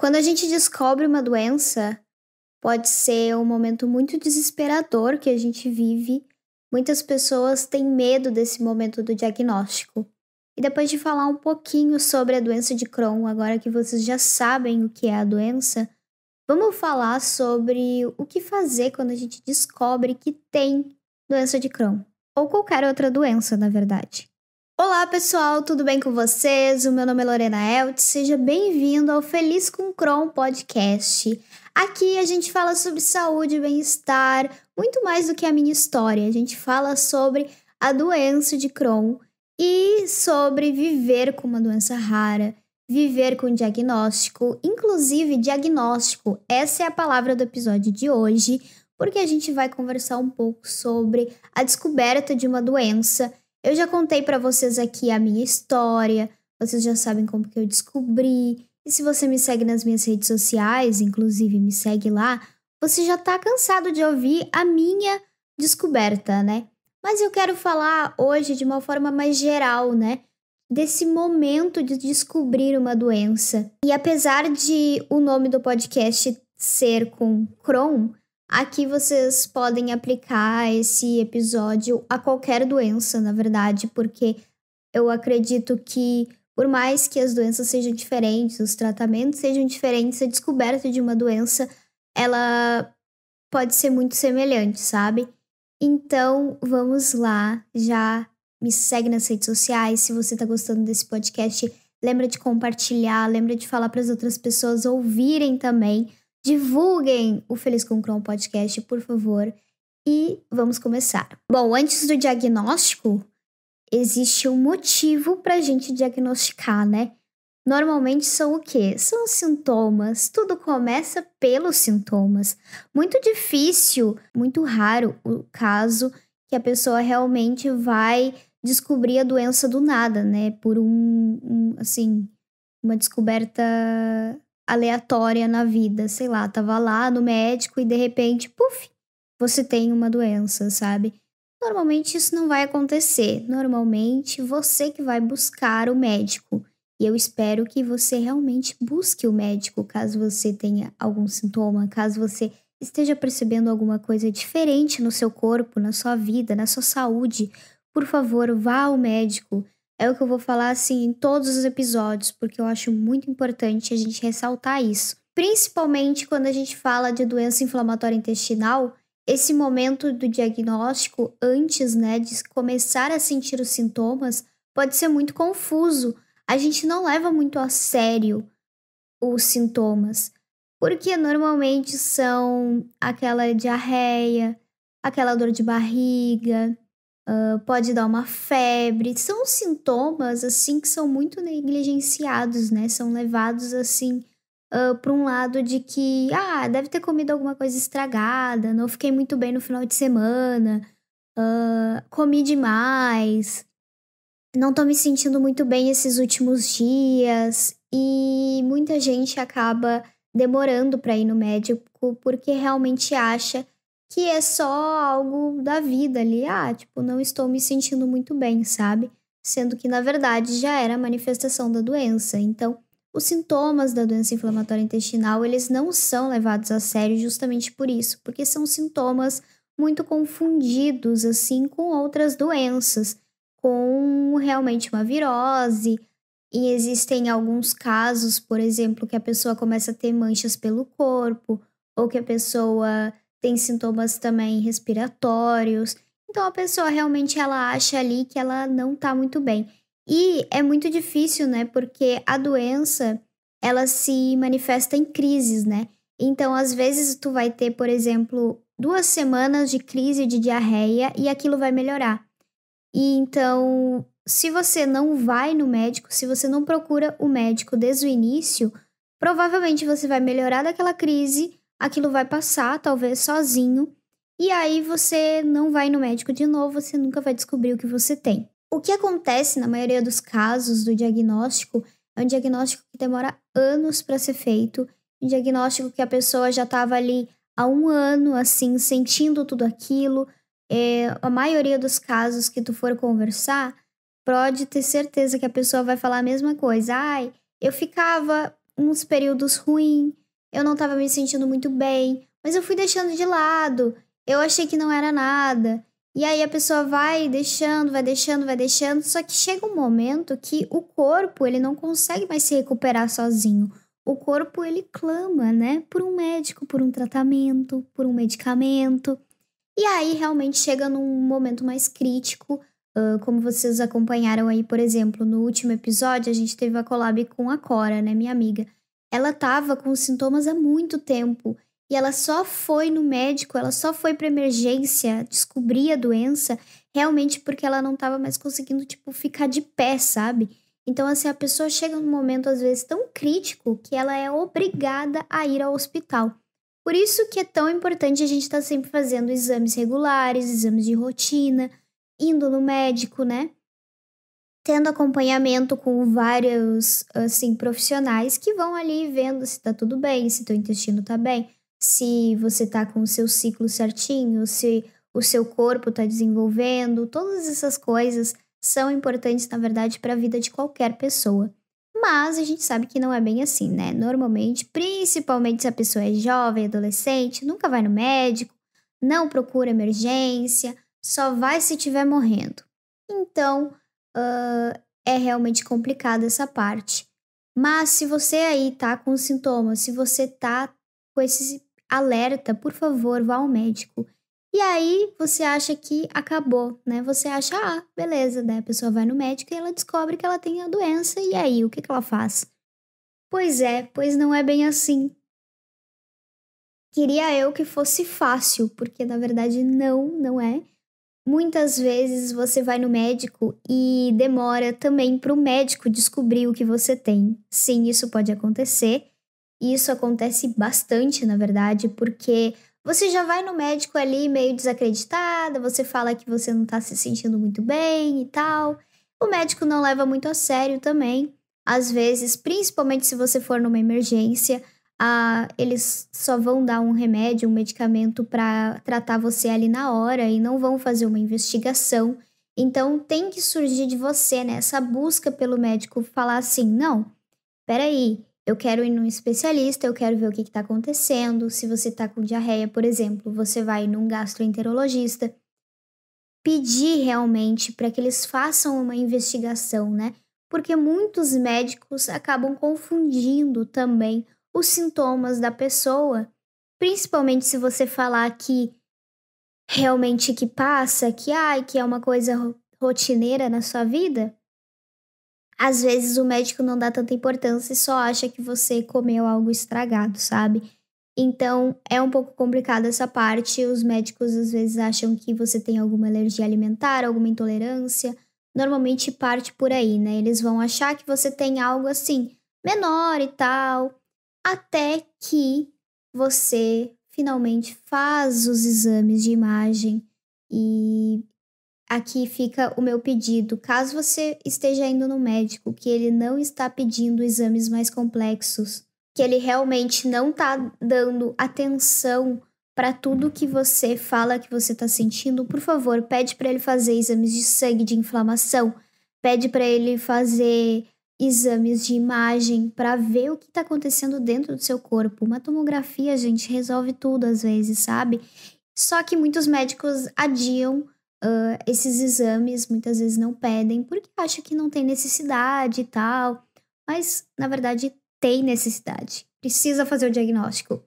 Quando a gente descobre uma doença, pode ser um momento muito desesperador que a gente vive. Muitas pessoas têm medo desse momento do diagnóstico. E depois de falar um pouquinho sobre a doença de Crohn, agora que vocês já sabem o que é a doença, vamos falar sobre o que fazer quando a gente descobre que tem doença de Crohn, ou qualquer outra doença, na verdade. Olá pessoal, tudo bem com vocês? O meu nome é Lorena Elt, seja bem-vindo ao Feliz com Crohn podcast. Aqui a gente fala sobre saúde, bem-estar, muito mais do que a minha história. A gente fala sobre a doença de Crohn e sobre viver com uma doença rara, viver com diagnóstico, inclusive diagnóstico. Essa é a palavra do episódio de hoje, porque a gente vai conversar um pouco sobre a descoberta de uma doença eu já contei para vocês aqui a minha história, vocês já sabem como que eu descobri. E se você me segue nas minhas redes sociais, inclusive me segue lá, você já tá cansado de ouvir a minha descoberta, né? Mas eu quero falar hoje de uma forma mais geral, né? Desse momento de descobrir uma doença. E apesar de o nome do podcast ser com Crohn, Aqui vocês podem aplicar esse episódio a qualquer doença, na verdade, porque eu acredito que, por mais que as doenças sejam diferentes, os tratamentos sejam diferentes, a descoberta de uma doença ela pode ser muito semelhante, sabe? Então, vamos lá, já me segue nas redes sociais, se você está gostando desse podcast, lembra de compartilhar, lembra de falar para as outras pessoas ouvirem também Divulguem o Feliz com Crohn podcast, por favor, e vamos começar. Bom, antes do diagnóstico, existe um motivo para a gente diagnosticar, né? Normalmente são o quê? São sintomas. Tudo começa pelos sintomas. Muito difícil, muito raro o caso que a pessoa realmente vai descobrir a doença do nada, né? Por um, um assim, uma descoberta aleatória na vida, sei lá, tava lá no médico e de repente, puf, você tem uma doença, sabe? Normalmente isso não vai acontecer. Normalmente você que vai buscar o médico. E eu espero que você realmente busque o médico caso você tenha algum sintoma, caso você esteja percebendo alguma coisa diferente no seu corpo, na sua vida, na sua saúde. Por favor, vá ao médico é o que eu vou falar assim em todos os episódios, porque eu acho muito importante a gente ressaltar isso. Principalmente quando a gente fala de doença inflamatória intestinal, esse momento do diagnóstico antes, né, de começar a sentir os sintomas, pode ser muito confuso. A gente não leva muito a sério os sintomas, porque normalmente são aquela diarreia, aquela dor de barriga, ah, pode dar uma febre. São sintomas, assim, que são muito negligenciados, né? São levados, assim, uh, ah, para um lado de que, ah, deve ter comido alguma coisa estragada, não fiquei muito bem no final de semana, uh, comi demais, não tô me sentindo muito bem esses últimos dias. E muita gente acaba demorando para ir no médico porque realmente acha que é só algo da vida ali. Ah, tipo, não estou me sentindo muito bem, sabe? Sendo que, na verdade, já era a manifestação da doença. Então, os sintomas da doença inflamatória intestinal, eles não são levados a sério justamente por isso, porque são sintomas muito confundidos, assim, com outras doenças, com realmente uma virose, e existem alguns casos, por exemplo, que a pessoa começa a ter manchas pelo corpo, ou que a pessoa tem sintomas também respiratórios. Então a pessoa realmente ela acha ali que ela não tá muito bem. E é muito difícil, né? Porque a doença ela se manifesta em crises, né? Então, às vezes tu vai ter, por exemplo, duas semanas de crise de diarreia e aquilo vai melhorar. E então, se você não vai no médico, se você não procura o médico desde o início, provavelmente você vai melhorar daquela crise aquilo vai passar, talvez sozinho, e aí você não vai no médico de novo, você nunca vai descobrir o que você tem. O que acontece na maioria dos casos do diagnóstico é um diagnóstico que demora anos para ser feito, um diagnóstico que a pessoa já estava ali há um ano, assim, sentindo tudo aquilo. É, a maioria dos casos que tu for conversar, pode ter certeza que a pessoa vai falar a mesma coisa. Ai, eu ficava uns períodos ruins, eu não estava me sentindo muito bem, mas eu fui deixando de lado, eu achei que não era nada. E aí a pessoa vai deixando, vai deixando, vai deixando, só que chega um momento que o corpo, ele não consegue mais se recuperar sozinho. O corpo, ele clama, né, por um médico, por um tratamento, por um medicamento. E aí realmente chega num momento mais crítico, uh, como vocês acompanharam aí, por exemplo, no último episódio, a gente teve a collab com a Cora, né, minha amiga ela estava com sintomas há muito tempo e ela só foi no médico, ela só foi para emergência descobrir a doença realmente porque ela não estava mais conseguindo tipo ficar de pé, sabe? Então assim, a pessoa chega num momento às vezes tão crítico que ela é obrigada a ir ao hospital. Por isso que é tão importante a gente estar tá sempre fazendo exames regulares, exames de rotina, indo no médico, né? tendo acompanhamento com vários assim profissionais que vão ali vendo se tá tudo bem, se teu intestino tá bem, se você tá com o seu ciclo certinho, se o seu corpo tá desenvolvendo, todas essas coisas são importantes na verdade para a vida de qualquer pessoa. Mas a gente sabe que não é bem assim, né? Normalmente, principalmente se a pessoa é jovem, adolescente, nunca vai no médico, não procura emergência, só vai se tiver morrendo. Então, uh, é realmente complicado essa parte. Mas se você aí tá com sintomas, se você tá com esse alerta, por favor, vá ao médico. E aí você acha que acabou, né? Você acha, ah, beleza, né? A pessoa vai no médico e ela descobre que ela tem a doença, e aí o que, que ela faz? Pois é, pois não é bem assim. Queria eu que fosse fácil, porque na verdade não, não é. Muitas vezes você vai no médico e demora também para o médico descobrir o que você tem. Sim, isso pode acontecer. Isso acontece bastante, na verdade, porque você já vai no médico ali meio desacreditada, você fala que você não está se sentindo muito bem e tal. O médico não leva muito a sério também. Às vezes, principalmente se você for numa emergência, ah, eles só vão dar um remédio, um medicamento para tratar você ali na hora e não vão fazer uma investigação. Então tem que surgir de você né, essa busca pelo médico falar assim: não, peraí, eu quero ir num especialista, eu quero ver o que está acontecendo. Se você está com diarreia, por exemplo, você vai num gastroenterologista. Pedir realmente para que eles façam uma investigação, né? Porque muitos médicos acabam confundindo também os sintomas da pessoa, principalmente se você falar que realmente que passa, que ai, que é uma coisa rotineira na sua vida, às vezes o médico não dá tanta importância e só acha que você comeu algo estragado, sabe? Então é um pouco complicado essa parte. Os médicos às vezes acham que você tem alguma alergia alimentar, alguma intolerância. Normalmente parte por aí, né? Eles vão achar que você tem algo assim menor e tal, até que você finalmente faz os exames de imagem e aqui fica o meu pedido. Caso você esteja indo no médico que ele não está pedindo exames mais complexos, que ele realmente não está dando atenção para tudo que você fala que você está sentindo, por favor, pede para ele fazer exames de sangue de inflamação, pede para ele fazer exames de imagem para ver o que está acontecendo dentro do seu corpo. Uma tomografia, gente, resolve tudo às vezes, sabe? Só que muitos médicos adiam uh, esses exames, muitas vezes não pedem, porque acham que não tem necessidade e tal. Mas, na verdade, tem necessidade. Precisa fazer o diagnóstico.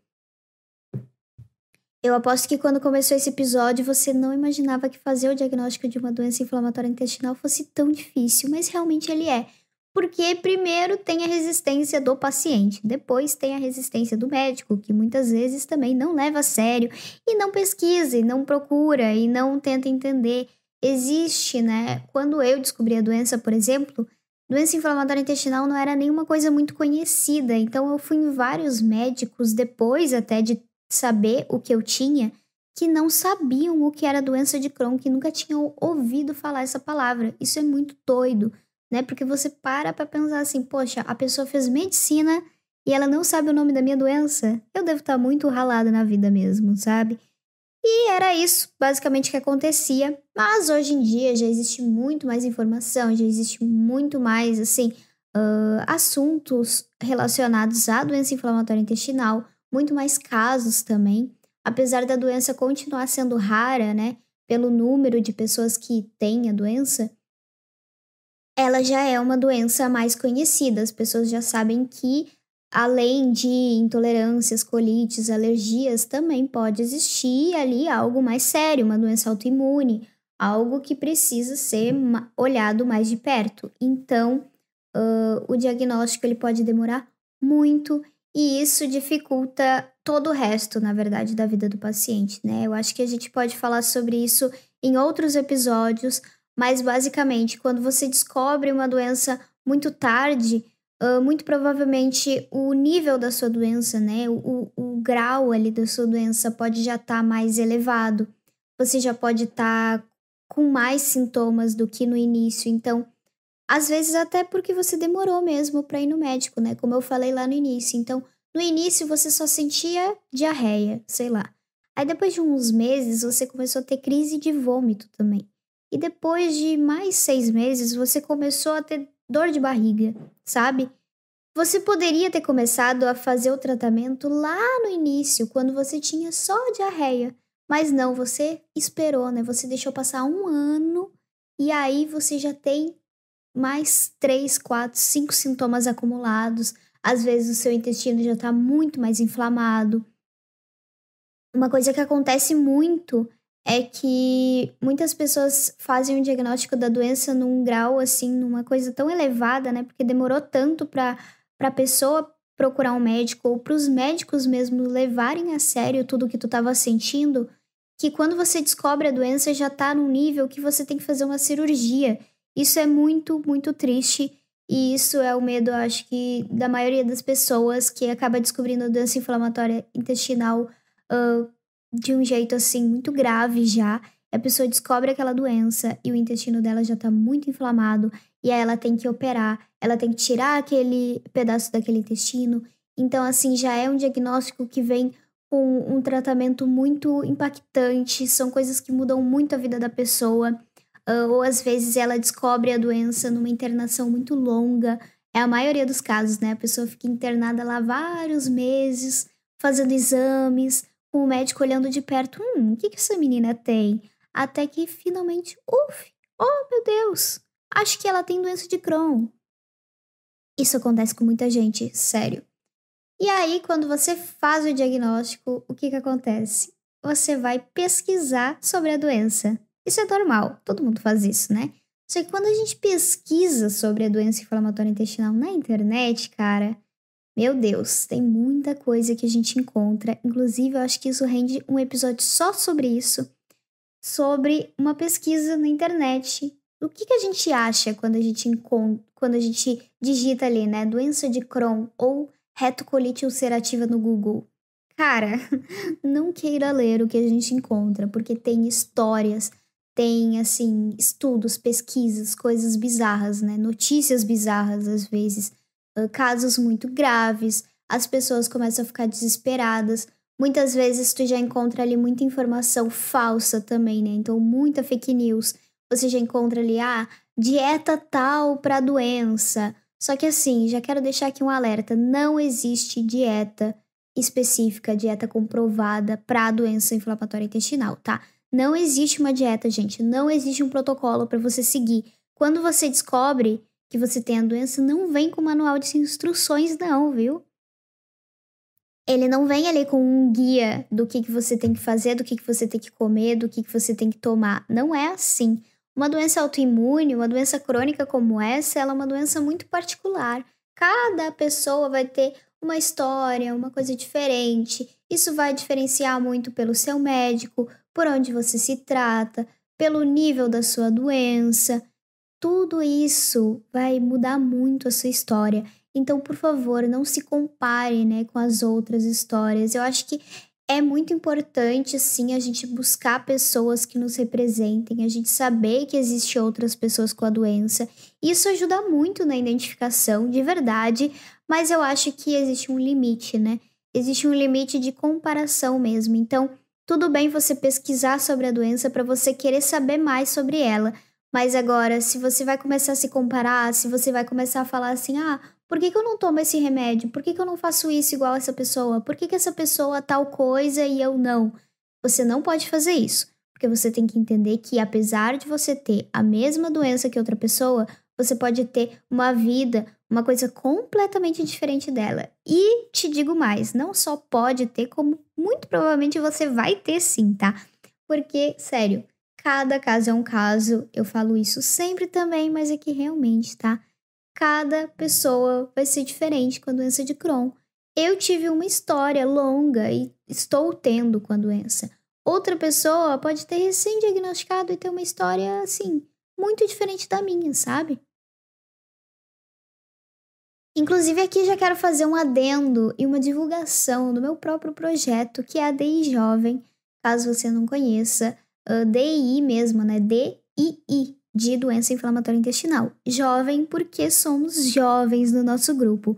Eu aposto que quando começou esse episódio você não imaginava que fazer o diagnóstico de uma doença inflamatória intestinal fosse tão difícil, mas realmente ele é porque primeiro tem a resistência do paciente, depois tem a resistência do médico, que muitas vezes também não leva a sério e não pesquisa, e não procura, e não tenta entender. Existe, né? Quando eu descobri a doença, por exemplo, doença inflamatória intestinal não era nenhuma coisa muito conhecida, então eu fui em vários médicos depois até de saber o que eu tinha, que não sabiam o que era doença de Crohn, que nunca tinham ouvido falar essa palavra. Isso é muito doido né? Porque você para para pensar assim, poxa, a pessoa fez medicina e ela não sabe o nome da minha doença. Eu devo estar tá muito ralada na vida mesmo, sabe? E era isso, basicamente, que acontecia. Mas hoje em dia já existe muito mais informação, já existe muito mais, assim, uh, assuntos relacionados à doença inflamatória intestinal, muito mais casos também. Apesar da doença continuar sendo rara, né? Pelo número de pessoas que têm a doença, ela já é uma doença mais conhecida, as pessoas já sabem que além de intolerâncias, colites, alergias, também pode existir ali algo mais sério, uma doença autoimune, algo que precisa ser olhado mais de perto. Então, uh, o diagnóstico ele pode demorar muito e isso dificulta todo o resto, na verdade, da vida do paciente, né? Eu acho que a gente pode falar sobre isso em outros episódios, mas basicamente, quando você descobre uma doença muito tarde, uh, muito provavelmente o nível da sua doença, né? O, o, grau ali da sua doença pode já estar tá mais elevado. Você já pode estar tá com mais sintomas do que no início. Então, às vezes até porque você demorou mesmo para ir no médico, né? Como eu falei lá no início. Então, no início você só sentia diarreia, sei lá. Aí depois de uns meses você começou a ter crise de vômito também e depois de mais seis meses você começou a ter dor de barriga, sabe? Você poderia ter começado a fazer o tratamento lá no início, quando você tinha só diarreia. Mas não, você esperou, né? Você deixou passar um ano e aí você já tem mais três, quatro, cinco sintomas acumulados. Às vezes o seu intestino já está muito mais inflamado. Uma coisa que acontece muito é que muitas pessoas fazem o diagnóstico da doença num grau assim, numa coisa tão elevada, né? Porque demorou tanto para a pessoa procurar um médico ou para os médicos mesmo levarem a sério tudo que tu estava sentindo, que quando você descobre a doença já está num nível que você tem que fazer uma cirurgia. Isso é muito, muito triste. E isso é o medo, acho que, da maioria das pessoas que acaba descobrindo a doença inflamatória intestinal uh, de um jeito assim muito grave já. A pessoa descobre aquela doença e o intestino dela já tá muito inflamado e aí ela tem que operar, ela tem que tirar aquele pedaço daquele intestino. Então assim, já é um diagnóstico que vem com um tratamento muito impactante, são coisas que mudam muito a vida da pessoa. Ah, ou às vezes ela descobre a doença numa internação muito longa. É a maioria dos casos, né? A pessoa fica internada lá vários meses, fazendo exames, com o médico olhando de perto: hum, o que, que essa menina tem? Até que finalmente, uf, oh meu Deus, acho que ela tem doença de Crohn. Isso acontece com muita gente, sério. E aí, quando você faz o diagnóstico, o que, que acontece? Você vai pesquisar sobre a doença. Isso é normal, todo mundo faz isso, né? Só que quando a gente pesquisa sobre a doença inflamatória intestinal na internet, cara, meu Deus, tem muita coisa que a gente encontra. Inclusive, eu acho que isso rende um episódio só sobre isso, sobre uma pesquisa na internet. O que, que a gente acha quando a gente encontra, quando a gente digita ali, né, doença de Crohn ou retocolite ulcerativa no Google? Cara, não queira ler o que a gente encontra, porque tem histórias, tem assim, estudos, pesquisas, coisas bizarras, né? Notícias bizarras às vezes casos muito graves, as pessoas começam a ficar desesperadas. Muitas vezes tu já encontra ali muita informação falsa também, né? Então, muita fake news. Você já encontra ali, ah, dieta tal para doença. Só que assim, já quero deixar aqui um alerta: não existe dieta específica, dieta comprovada para doença inflamatória intestinal, tá? Não existe uma dieta, gente. Não existe um protocolo para você seguir. Quando você descobre, que você tem a doença não vem com manual de instruções, não, viu? Ele não vem ali com um guia do que, que você tem que fazer, do que, que você tem que comer, do que, que você tem que tomar. Não é assim. Uma doença autoimune, uma doença crônica como essa, ela é uma doença muito particular. Cada pessoa vai ter uma história, uma coisa diferente. Isso vai diferenciar muito pelo seu médico, por onde você se trata, pelo nível da sua doença. Tudo isso vai mudar muito a sua história. Então, por favor, não se compare, né, com as outras histórias. Eu acho que é muito importante, sim, a gente buscar pessoas que nos representem, a gente saber que existe outras pessoas com a doença. Isso ajuda muito na identificação, de verdade, mas eu acho que existe um limite, né? Existe um limite de comparação mesmo. Então, tudo bem você pesquisar sobre a doença para você querer saber mais sobre ela, mas agora, se você vai começar a se comparar, se você vai começar a falar assim, ah, por que, que eu não tomo esse remédio? Por que, que eu não faço isso igual essa pessoa? Por que, que essa pessoa tal coisa e eu não? Você não pode fazer isso, porque você tem que entender que, apesar de você ter a mesma doença que outra pessoa, você pode ter uma vida, uma coisa completamente diferente dela. E te digo mais, não só pode ter, como muito provavelmente você vai ter sim, tá? Porque, sério, Cada caso é um caso, eu falo isso sempre também, mas é que realmente, tá? Cada pessoa vai ser diferente com a doença de Crohn. Eu tive uma história longa e estou tendo com a doença. Outra pessoa pode ter recém-diagnosticado e ter uma história assim, muito diferente da minha, sabe? Inclusive, aqui já quero fazer um adendo e uma divulgação do meu próprio projeto, que é a DI Jovem, caso você não conheça. DI mesmo, né? DII, de doença inflamatória intestinal. Jovem, porque somos jovens no nosso grupo.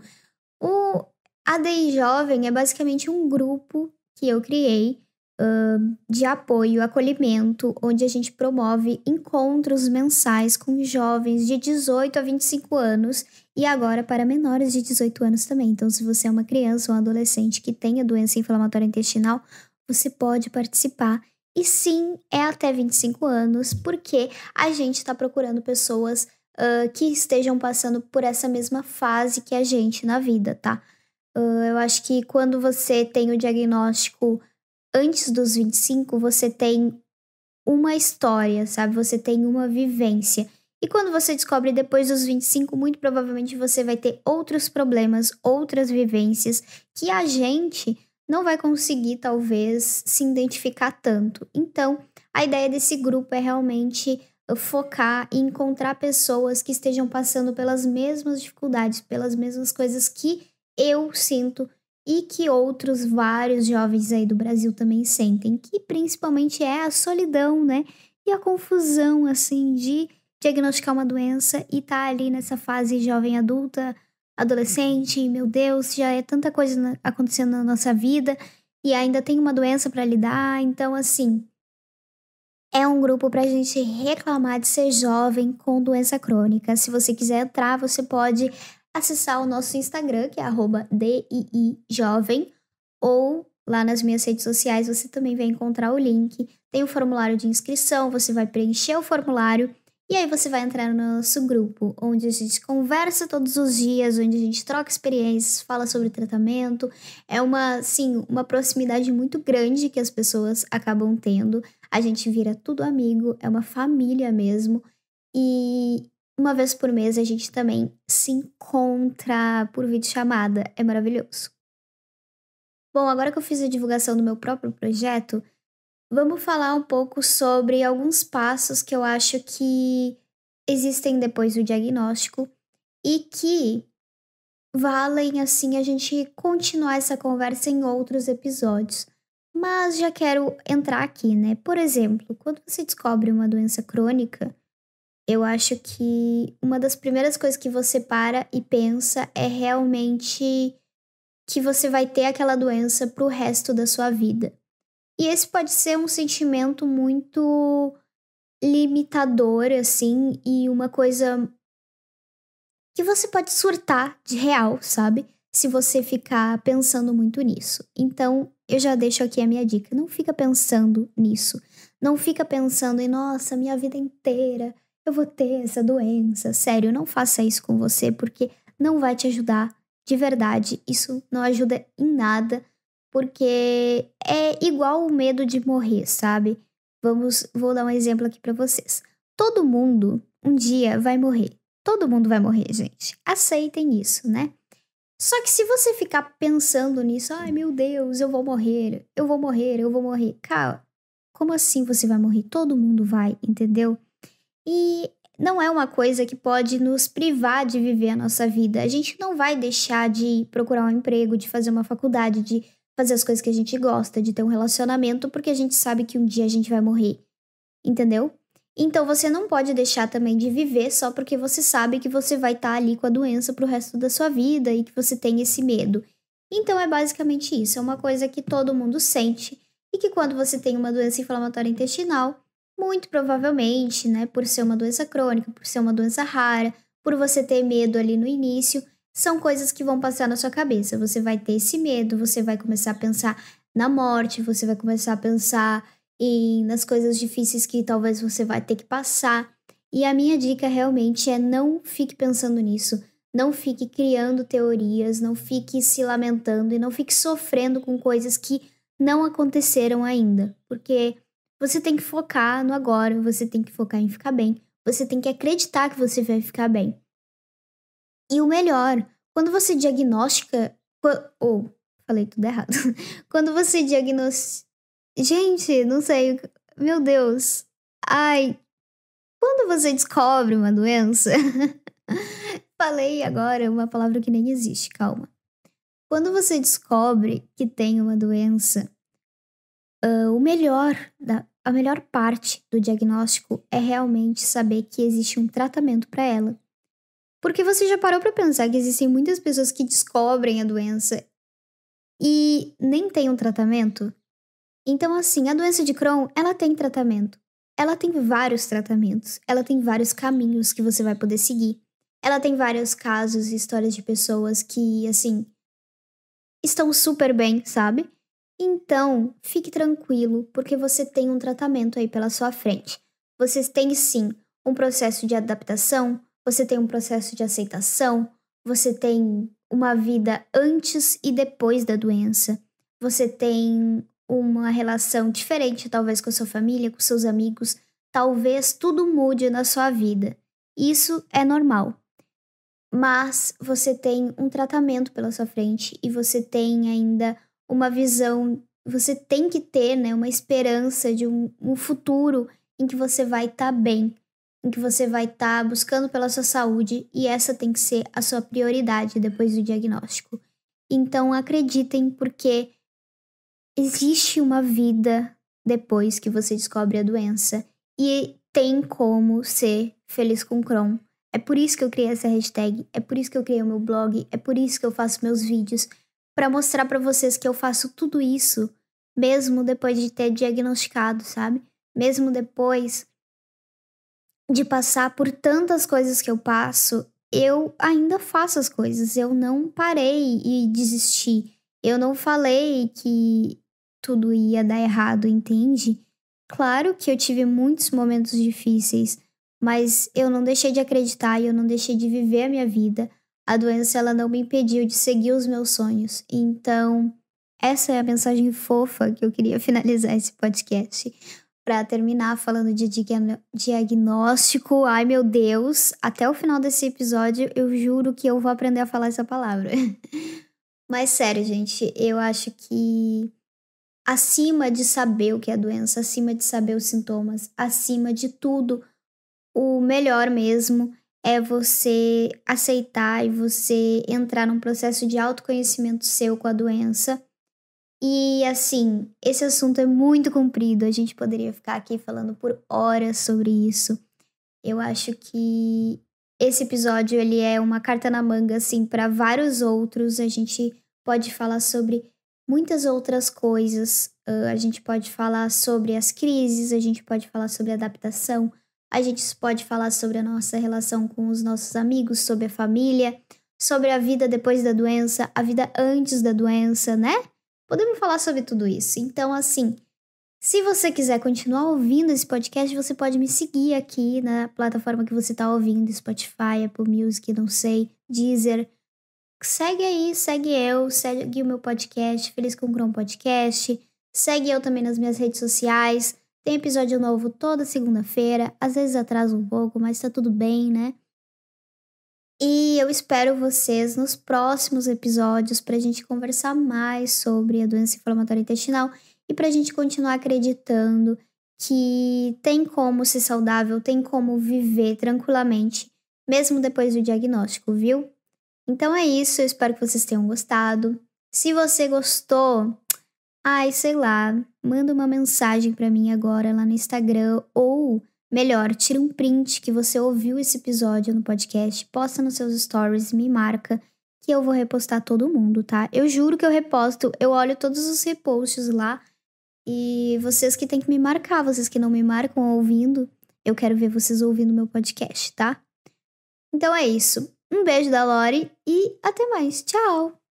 O ADI Jovem é basicamente um grupo que eu criei uh, de apoio, acolhimento, onde a gente promove encontros mensais com jovens de 18 a 25 anos e agora para menores de 18 anos também. Então, se você é uma criança ou um adolescente que tenha doença inflamatória intestinal, você pode participar e sim, é até 25 anos, porque a gente está procurando pessoas uh, que estejam passando por essa mesma fase que a gente na vida, tá? Uh, eu acho que quando você tem o diagnóstico antes dos 25, você tem uma história, sabe? Você tem uma vivência. E quando você descobre depois dos 25, muito provavelmente você vai ter outros problemas, outras vivências que a gente não vai conseguir, talvez, se identificar tanto. Então, a ideia desse grupo é realmente eh, focar e encontrar pessoas que estejam passando pelas mesmas dificuldades, pelas mesmas coisas que eu sinto e que outros vários jovens aí do Brasil também sentem, que principalmente é a solidão, né? E a confusão, assim, de diagnosticar uma doença e estar tá ali nessa fase jovem adulta, adolescente, meu Deus, já é tanta coisa acontecendo na nossa vida e ainda tem uma doença para lidar, então assim, é um grupo para a gente reclamar de ser jovem com doença crônica. Se você quiser entrar, você pode acessar o nosso Instagram, que é @diijovem, ou lá nas minhas redes sociais você também vai encontrar o link. Tem o um formulário de inscrição, você vai preencher o formulário e aí você vai entrar no nosso grupo, onde a gente conversa todos os dias, onde a gente troca experiências, fala sobre tratamento. É uma, sim, uma proximidade muito grande que as pessoas acabam tendo. A gente vira tudo amigo, é uma família mesmo. E uma vez por mês a gente também se encontra por videochamada. É maravilhoso. Bom, agora que eu fiz a divulgação do meu próprio projeto, Vamos falar um pouco sobre alguns passos que eu acho que existem depois do diagnóstico e que valem assim a gente continuar essa conversa em outros episódios. Mas já quero entrar aqui, né? Por exemplo, quando você descobre uma doença crônica, eu acho que uma das primeiras coisas que você para e pensa é realmente que você vai ter aquela doença pro resto da sua vida. E esse pode ser um sentimento muito limitador, assim, e uma coisa que você pode surtar de real, sabe? Se você ficar pensando muito nisso. Então, eu já deixo aqui a minha dica. Não fica pensando nisso. Não fica pensando em, nossa, minha vida inteira eu vou ter essa doença. Sério, não faça isso com você, porque não vai te ajudar de verdade. Isso não ajuda em nada porque é igual o medo de morrer, sabe? Vamos, vou dar um exemplo aqui para vocês. Todo mundo um dia vai morrer. Todo mundo vai morrer, gente. Aceitem isso, né? Só que se você ficar pensando nisso, ai meu Deus, eu vou morrer, eu vou morrer, eu vou morrer. Cara, como assim você vai morrer? Todo mundo vai, entendeu? E não é uma coisa que pode nos privar de viver a nossa vida. A gente não vai deixar de procurar um emprego, de fazer uma faculdade, de fazer as coisas que a gente gosta, de ter um relacionamento, porque a gente sabe que um dia a gente vai morrer. Entendeu? Então você não pode deixar também de viver só porque você sabe que você vai estar tá ali com a doença pro resto da sua vida e que você tem esse medo. Então é basicamente isso, é uma coisa que todo mundo sente e que quando você tem uma doença inflamatória intestinal, muito provavelmente, né, por ser uma doença crônica, por ser uma doença rara, por você ter medo ali no início, são coisas que vão passar na sua cabeça. Você vai ter esse medo, você vai começar a pensar na morte, você vai começar a pensar em nas coisas difíceis que talvez você vai ter que passar. E a minha dica realmente é não fique pensando nisso, não fique criando teorias, não fique se lamentando e não fique sofrendo com coisas que não aconteceram ainda, porque você tem que focar no agora, você tem que focar em ficar bem, você tem que acreditar que você vai ficar bem. E o melhor, quando você diagnostica. Ou, oh, falei tudo errado. quando você diagnostica. Gente, não sei. Meu Deus. Ai. Quando você descobre uma doença. falei agora uma palavra que nem existe, calma. Quando você descobre que tem uma doença, uh, o melhor da, a melhor parte do diagnóstico é realmente saber que existe um tratamento para ela. Porque você já parou para pensar que existem muitas pessoas que descobrem a doença e nem tem um tratamento? Então, assim, a doença de Crohn, ela tem tratamento. Ela tem vários tratamentos, ela tem vários caminhos que você vai poder seguir. Ela tem vários casos e histórias de pessoas que, assim, estão super bem, sabe? Então, fique tranquilo, porque você tem um tratamento aí pela sua frente. Vocês têm sim um processo de adaptação, você tem um processo de aceitação, você tem uma vida antes e depois da doença, você tem uma relação diferente, talvez com a sua família, com seus amigos, talvez tudo mude na sua vida. Isso é normal. Mas você tem um tratamento pela sua frente e você tem ainda uma visão, você tem que ter, né, uma esperança de um, um futuro em que você vai estar tá bem em que você vai estar tá buscando pela sua saúde e essa tem que ser a sua prioridade depois do diagnóstico. Então acreditem, porque existe uma vida depois que você descobre a doença e tem como ser feliz com Crohn. É por isso que eu criei essa hashtag, é por isso que eu criei o meu blog, é por isso que eu faço meus vídeos para mostrar para vocês que eu faço tudo isso mesmo depois de ter diagnosticado, sabe? Mesmo depois de passar por tantas coisas que eu passo, eu ainda faço as coisas. Eu não parei e desisti. Eu não falei que tudo ia dar errado, entende? Claro que eu tive muitos momentos difíceis, mas eu não deixei de acreditar e eu não deixei de viver a minha vida. A doença ela não me impediu de seguir os meus sonhos. Então, essa é a mensagem fofa que eu queria finalizar esse podcast para terminar falando de diagnóstico, ai meu Deus, até o final desse episódio eu juro que eu vou aprender a falar essa palavra. Mas sério, gente, eu acho que acima de saber o que é a doença, acima de saber os sintomas, acima de tudo, o melhor mesmo é você aceitar e você entrar num processo de autoconhecimento seu com a doença e assim, esse assunto é muito comprido, a gente poderia ficar aqui falando por horas sobre isso. Eu acho que esse episódio ele é uma carta na manga assim para vários outros, a gente pode falar sobre muitas outras coisas. Uh, a gente pode falar sobre as crises, a gente pode falar sobre adaptação, a gente pode falar sobre a nossa relação com os nossos amigos, sobre a família, sobre a vida depois da doença, a vida antes da doença, né? Podemos falar sobre tudo isso. Então, assim, se você quiser continuar ouvindo esse podcast, você pode me seguir aqui na plataforma que você está ouvindo, Spotify, Apple Music, não sei, Deezer. Segue aí, segue eu, segue o meu podcast, Feliz com Chrome Podcast. Segue eu também nas minhas redes sociais. Tem episódio novo toda segunda-feira, às vezes atrasa um pouco, mas tá tudo bem, né? E eu espero vocês nos próximos episódios para a gente conversar mais sobre a doença inflamatória intestinal e para a gente continuar acreditando que tem como ser saudável, tem como viver tranquilamente, mesmo depois do diagnóstico, viu? Então é isso, eu espero que vocês tenham gostado. Se você gostou, ai, sei lá, manda uma mensagem para mim agora lá no Instagram ou Melhor, tira um print que você ouviu esse episódio no podcast, posta nos seus stories, me marca que eu vou repostar todo mundo, tá? Eu juro que eu reposto, eu olho todos os reposts lá e vocês que têm que me marcar, vocês que não me marcam ouvindo, eu quero ver vocês ouvindo meu podcast, tá? Então é isso. Um beijo da Lore e até mais. Tchau!